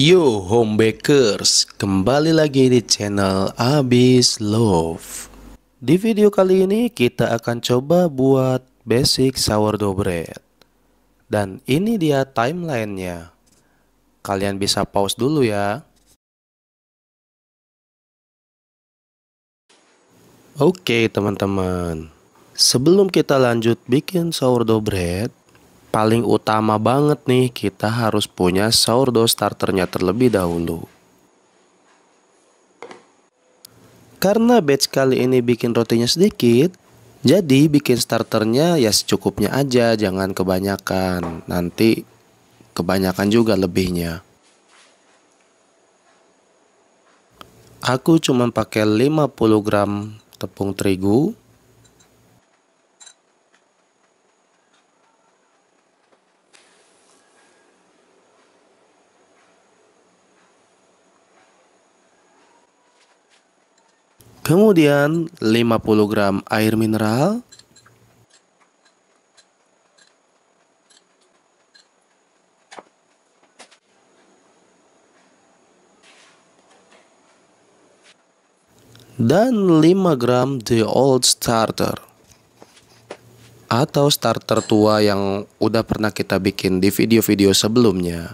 Yo homebakers, kembali lagi di channel Abis Love Di video kali ini kita akan coba buat basic sourdough bread Dan ini dia timelinenya Kalian bisa pause dulu ya Oke teman-teman Sebelum kita lanjut bikin sourdough bread paling utama banget nih kita harus punya sourdough starternya terlebih dahulu. Karena batch kali ini bikin rotinya sedikit, jadi bikin starternya ya secukupnya aja, jangan kebanyakan. Nanti kebanyakan juga lebihnya. Aku cuma pakai 50 gram tepung terigu, Kemudian 50 gram air mineral. Dan 5 gram The Old Starter Atau starter tua yang udah pernah kita bikin di video-video sebelumnya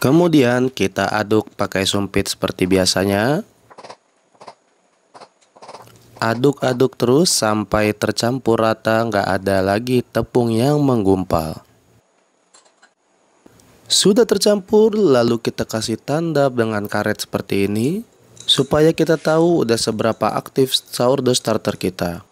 Kemudian kita aduk pakai sumpit seperti biasanya Aduk-aduk terus sampai tercampur rata nggak ada lagi tepung yang menggumpal. Sudah tercampur lalu kita kasih tanda dengan karet seperti ini supaya kita tahu udah seberapa aktif sourdough starter kita.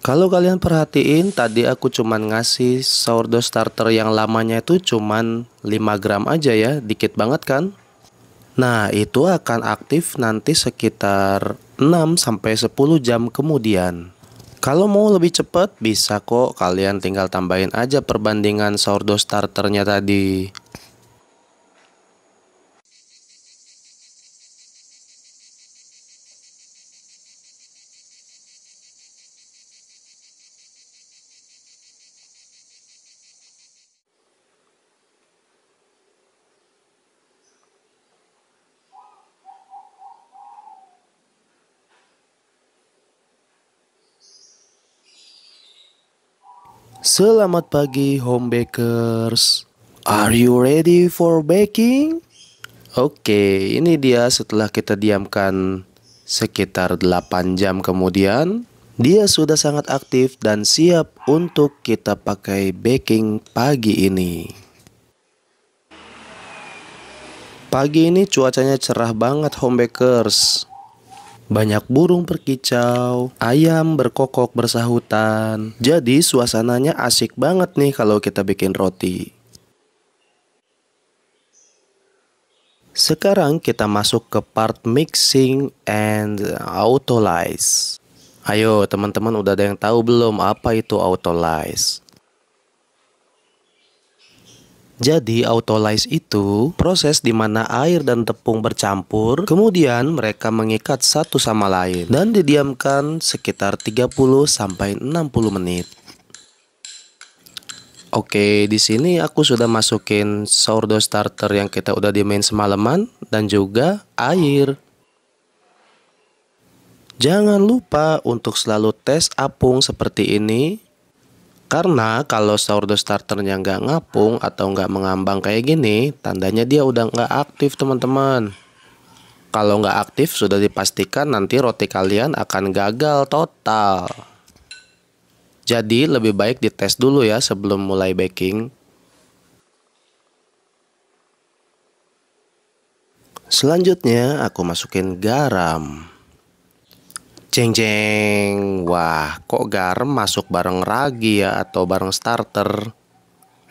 Kalau kalian perhatiin tadi aku cuman ngasih sourdough starter yang lamanya itu cuman 5 gram aja ya, dikit banget kan? Nah, itu akan aktif nanti sekitar 6 sampai 10 jam kemudian. Kalau mau lebih cepat bisa kok kalian tinggal tambahin aja perbandingan sourdough starternya tadi. Selamat pagi home bakers. Are you ready for baking? Oke, okay, ini dia setelah kita diamkan sekitar 8 jam kemudian, dia sudah sangat aktif dan siap untuk kita pakai baking pagi ini. Pagi ini cuacanya cerah banget home bakers. Banyak burung berkicau, ayam berkokok bersahutan. Jadi suasananya asik banget nih kalau kita bikin roti. Sekarang kita masuk ke part mixing and autolyze. Ayo teman-teman udah ada yang tahu belum apa itu autolyze? Jadi autolyse itu proses di mana air dan tepung bercampur, kemudian mereka mengikat satu sama lain dan didiamkan sekitar 30 sampai 60 menit. Oke, di sini aku sudah masukin sourdough starter yang kita udah dimain semalaman dan juga air. Jangan lupa untuk selalu tes apung seperti ini karena kalau sourdough starternya nggak ngapung atau nggak mengambang kayak gini, tandanya dia udah nggak aktif teman-teman. Kalau nggak aktif sudah dipastikan nanti roti kalian akan gagal total. Jadi lebih baik dites dulu ya sebelum mulai baking. Selanjutnya aku masukin garam. Jeng jeng, wah kok garam masuk bareng ragi ya atau bareng starter?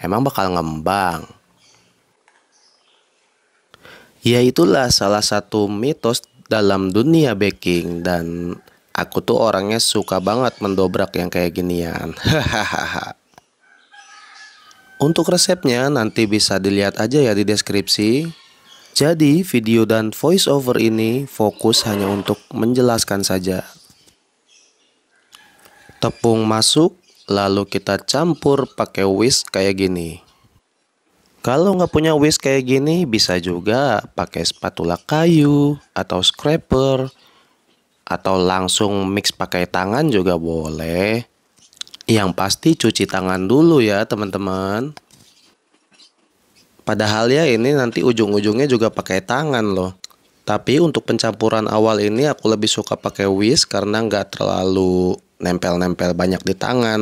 Emang bakal ngembang. Ya itulah salah satu mitos dalam dunia baking dan aku tuh orangnya suka banget mendobrak yang kayak ginian. Untuk resepnya nanti bisa dilihat aja ya di deskripsi. Jadi video dan voice over ini fokus hanya untuk menjelaskan saja tepung masuk, lalu kita campur pakai whisk kayak gini. Kalau nggak punya whisk kayak gini, bisa juga pakai spatula kayu atau scraper, atau langsung mix pakai tangan juga boleh. Yang pasti cuci tangan dulu ya teman-teman. Padahal ya ini nanti ujung-ujungnya juga pakai tangan loh. Tapi untuk pencampuran awal ini aku lebih suka pakai whisk karena nggak terlalu nempel-nempel banyak di tangan.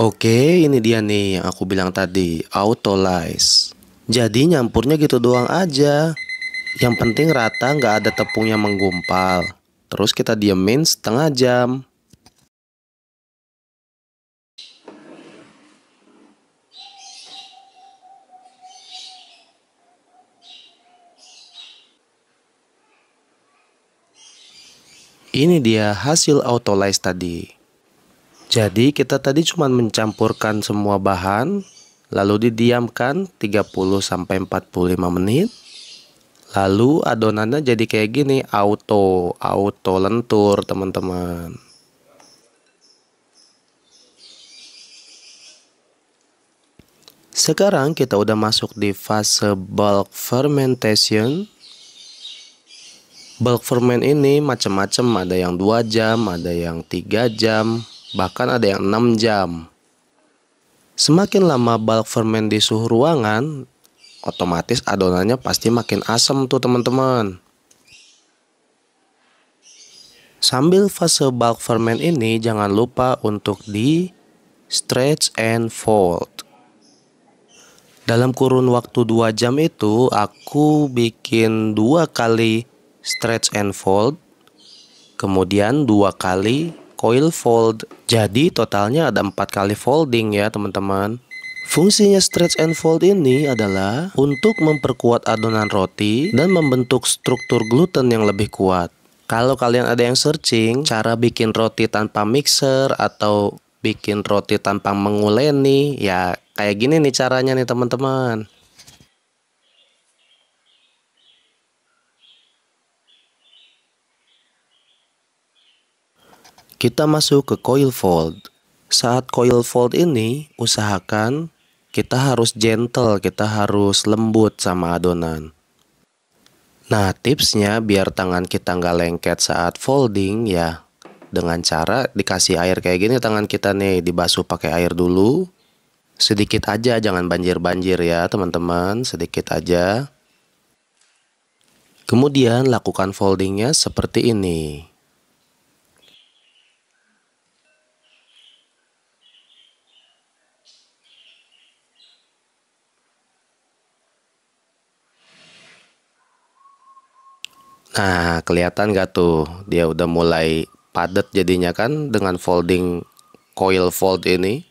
Oke, ini dia nih yang aku bilang tadi, Auto lies Jadi nyampurnya gitu doang aja. Yang penting rata nggak ada tepungnya menggumpal. Terus kita diemin setengah jam. Ini dia hasil auto autolyse tadi. Jadi kita tadi cuma mencampurkan semua bahan, lalu didiamkan 30 sampai 45 menit. Lalu adonannya jadi kayak gini, auto, auto lentur, teman-teman. Sekarang kita udah masuk di fase bulk fermentation bulk ferment ini macam-macam ada yang 2 jam ada yang 3 jam bahkan ada yang 6 jam semakin lama bulk ferment di suhu ruangan otomatis adonannya pasti makin asam tuh teman-teman sambil fase bulk ferment ini jangan lupa untuk di stretch and fold dalam kurun waktu 2 jam itu aku bikin dua kali stretch and fold, kemudian dua kali coil fold. Jadi totalnya ada empat kali folding ya teman-teman. Fungsinya stretch and fold ini adalah untuk memperkuat adonan roti dan membentuk struktur gluten yang lebih kuat. Kalau kalian ada yang searching cara bikin roti tanpa mixer atau bikin roti tanpa menguleni, ya kayak gini nih caranya nih teman-teman. Kita masuk ke coil fold. Saat coil fold ini, usahakan kita harus gentle, kita harus lembut sama adonan. Nah, tipsnya biar tangan kita nggak lengket saat folding ya, dengan cara dikasih air kayak gini tangan kita nih, dibasuh pakai air dulu. Sedikit aja, jangan banjir-banjir ya teman-teman, sedikit aja. Kemudian lakukan foldingnya seperti ini. Nah, kelihatan gak tuh? Dia udah mulai padat jadinya kan dengan folding coil fold ini.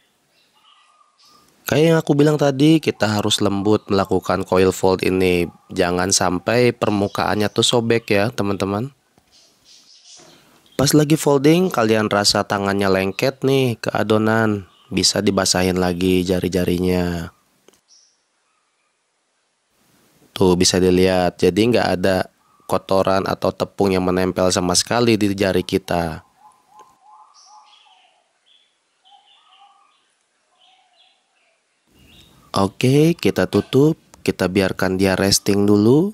Kayak yang aku bilang tadi, kita harus lembut melakukan coil fold ini. Jangan sampai permukaannya tuh sobek ya, teman-teman. Pas lagi folding, kalian rasa tangannya lengket nih ke adonan. Bisa dibasahin lagi jari-jarinya. Tuh, bisa dilihat. Jadi nggak ada kotoran atau tepung yang menempel sama sekali di jari kita. Oke, kita tutup. Kita biarkan dia resting dulu.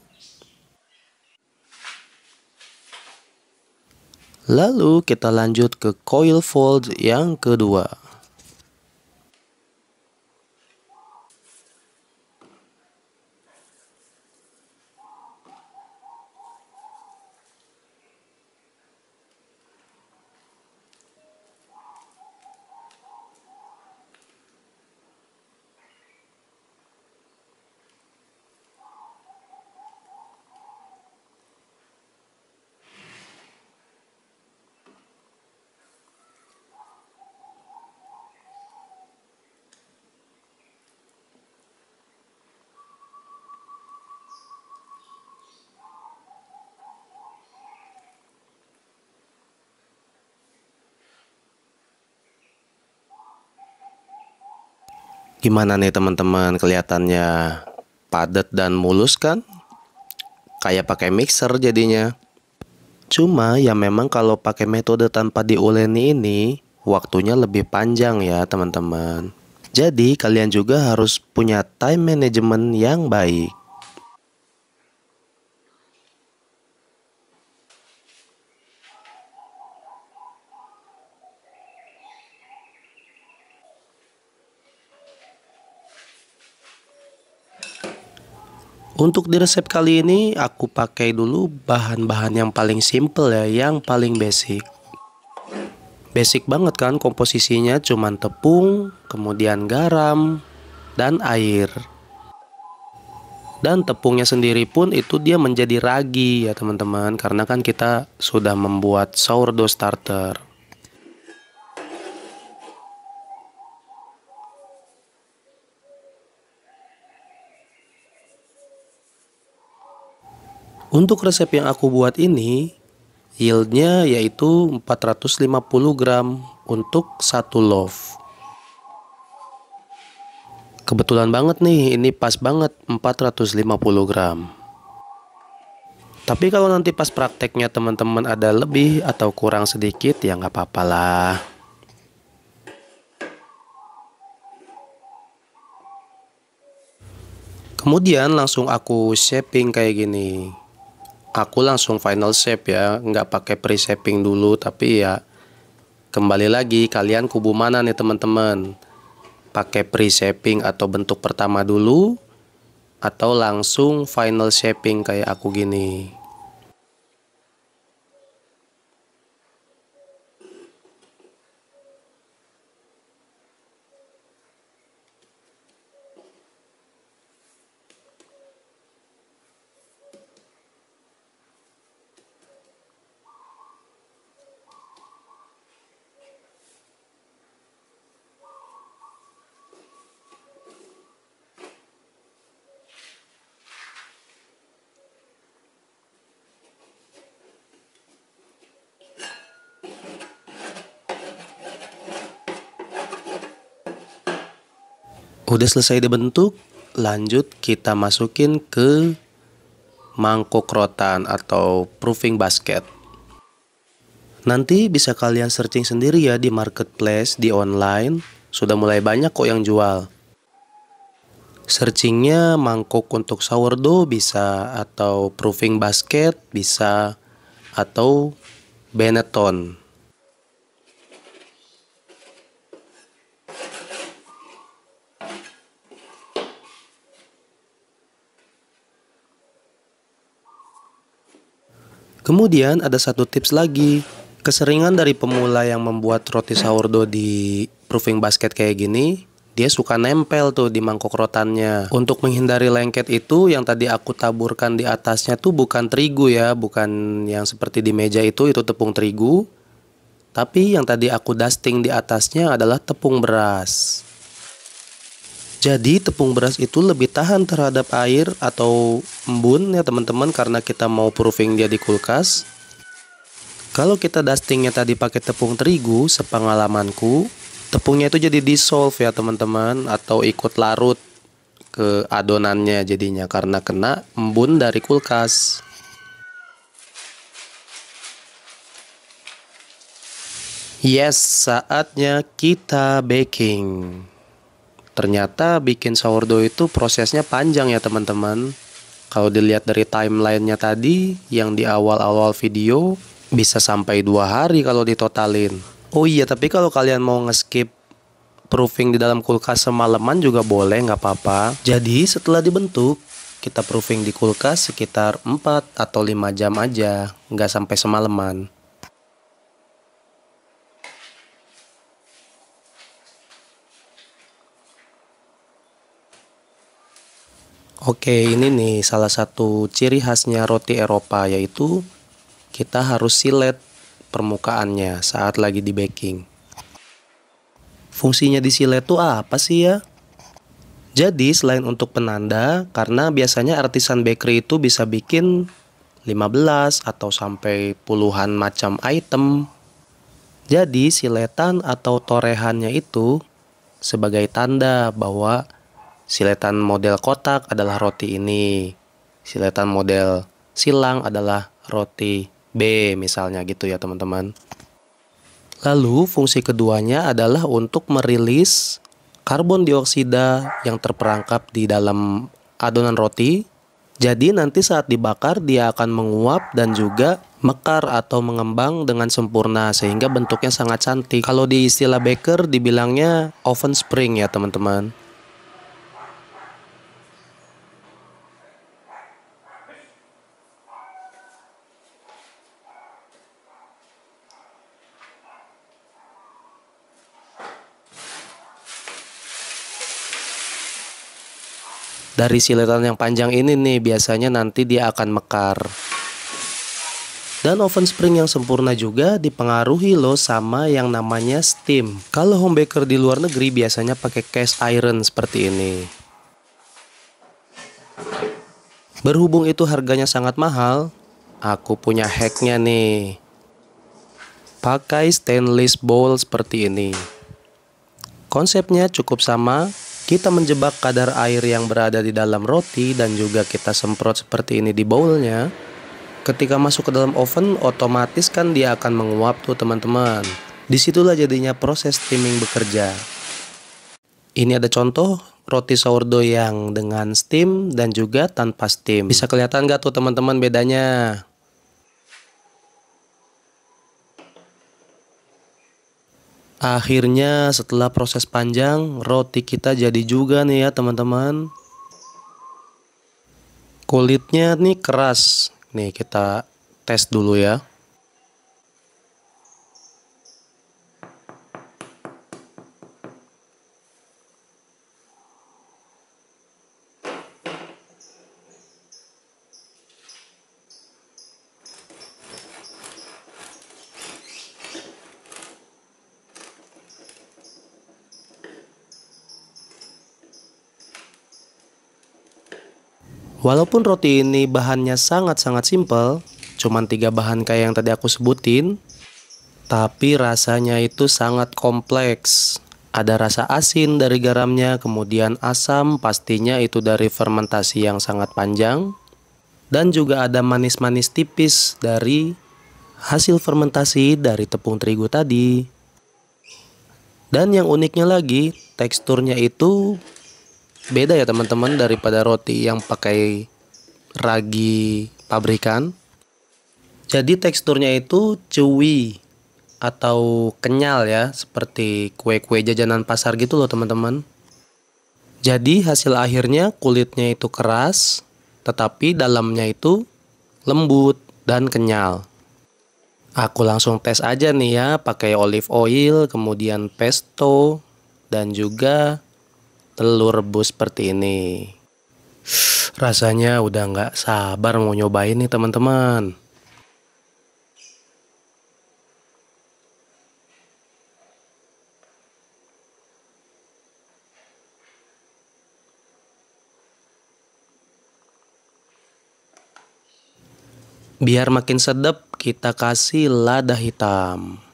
Lalu kita lanjut ke coil fold yang kedua. Gimana nih teman-teman kelihatannya padat dan mulus kan? Kayak pakai mixer jadinya. Cuma ya memang kalau pakai metode tanpa diuleni ini waktunya lebih panjang ya teman-teman. Jadi kalian juga harus punya time management yang baik. Untuk di resep kali ini aku pakai dulu bahan-bahan yang paling simple ya, yang paling basic. Basic banget kan komposisinya cuman tepung, kemudian garam, dan air. Dan tepungnya sendiri pun itu dia menjadi ragi ya teman-teman karena kan kita sudah membuat sourdough starter. Untuk resep yang aku buat ini, yieldnya yaitu 450 gram untuk satu loaf. Kebetulan banget nih, ini pas banget 450 gram. Tapi kalau nanti pas prakteknya teman-teman ada lebih atau kurang sedikit ya nggak apa-apa lah. Kemudian langsung aku shaping kayak gini aku langsung final shape ya nggak pakai pre-shaping dulu tapi ya kembali lagi kalian kubu mana nih teman-teman pakai pre-shaping atau bentuk pertama dulu atau langsung final shaping kayak aku gini Udah selesai dibentuk, lanjut kita masukin ke mangkok rotan atau proofing basket. Nanti bisa kalian searching sendiri ya di marketplace, di online. Sudah mulai banyak kok yang jual. Searchingnya mangkok untuk sourdough bisa, atau proofing basket bisa, atau Benetton. Kemudian ada satu tips lagi. Keseringan dari pemula yang membuat roti sourdough di proofing basket kayak gini, dia suka nempel tuh di mangkok rotannya. Untuk menghindari lengket itu yang tadi aku taburkan di atasnya tuh bukan terigu ya, bukan yang seperti di meja itu itu tepung terigu. Tapi yang tadi aku dusting di atasnya adalah tepung beras. Jadi tepung beras itu lebih tahan terhadap air atau embun ya teman-teman karena kita mau proofing dia di kulkas. Kalau kita dustingnya tadi pakai tepung terigu, sepengalamanku, tepungnya itu jadi dissolve ya teman-teman atau ikut larut ke adonannya jadinya karena kena embun dari kulkas. Yes, saatnya kita baking. Ternyata bikin sourdough itu prosesnya panjang ya teman-teman. Kalau dilihat dari timelinenya tadi, yang di awal-awal video bisa sampai dua hari kalau ditotalin. Oh iya, tapi kalau kalian mau ngeskip proofing di dalam kulkas semalaman juga boleh, nggak apa-apa. Jadi setelah dibentuk, kita proofing di kulkas sekitar 4 atau 5 jam aja, nggak sampai semalaman. Oke, ini nih salah satu ciri khasnya roti Eropa yaitu kita harus silet permukaannya saat lagi di baking. Fungsinya di silet tuh apa sih ya? Jadi selain untuk penanda, karena biasanya artisan bakery itu bisa bikin 15 atau sampai puluhan macam item. Jadi siletan atau torehannya itu sebagai tanda bahwa Siletan model kotak adalah roti ini. Siletan model silang adalah roti B misalnya gitu ya teman-teman. Lalu fungsi keduanya adalah untuk merilis karbon dioksida yang terperangkap di dalam adonan roti. Jadi nanti saat dibakar dia akan menguap dan juga mekar atau mengembang dengan sempurna sehingga bentuknya sangat cantik. Kalau di istilah baker dibilangnya oven spring ya teman-teman. Dari siletan yang panjang ini nih biasanya nanti dia akan mekar. Dan oven spring yang sempurna juga dipengaruhi loh sama yang namanya steam. Kalau home baker di luar negeri biasanya pakai cast iron seperti ini. Berhubung itu harganya sangat mahal, aku punya hacknya nih. Pakai stainless bowl seperti ini. Konsepnya cukup sama, kita menjebak kadar air yang berada di dalam roti dan juga kita semprot seperti ini di bowlnya. Ketika masuk ke dalam oven, otomatis kan dia akan menguap tuh teman-teman. Disitulah jadinya proses steaming bekerja. Ini ada contoh roti sourdough yang dengan steam dan juga tanpa steam. Bisa kelihatan gak tuh teman-teman bedanya? Akhirnya setelah proses panjang, roti kita jadi juga nih ya teman-teman. Kulitnya nih keras. Nih kita tes dulu ya. Walaupun roti ini bahannya sangat-sangat simpel, cuman tiga bahan kayak yang tadi aku sebutin, tapi rasanya itu sangat kompleks. Ada rasa asin dari garamnya, kemudian asam pastinya itu dari fermentasi yang sangat panjang, dan juga ada manis-manis tipis dari hasil fermentasi dari tepung terigu tadi. Dan yang uniknya lagi, teksturnya itu beda ya teman-teman daripada roti yang pakai ragi pabrikan. Jadi teksturnya itu chewy atau kenyal ya, seperti kue-kue jajanan pasar gitu loh teman-teman. Jadi hasil akhirnya kulitnya itu keras, tetapi dalamnya itu lembut dan kenyal. Aku langsung tes aja nih ya, pakai olive oil, kemudian pesto, dan juga telur rebus seperti ini. Rasanya udah nggak sabar mau nyobain nih teman-teman. Biar makin sedap, kita kasih lada hitam.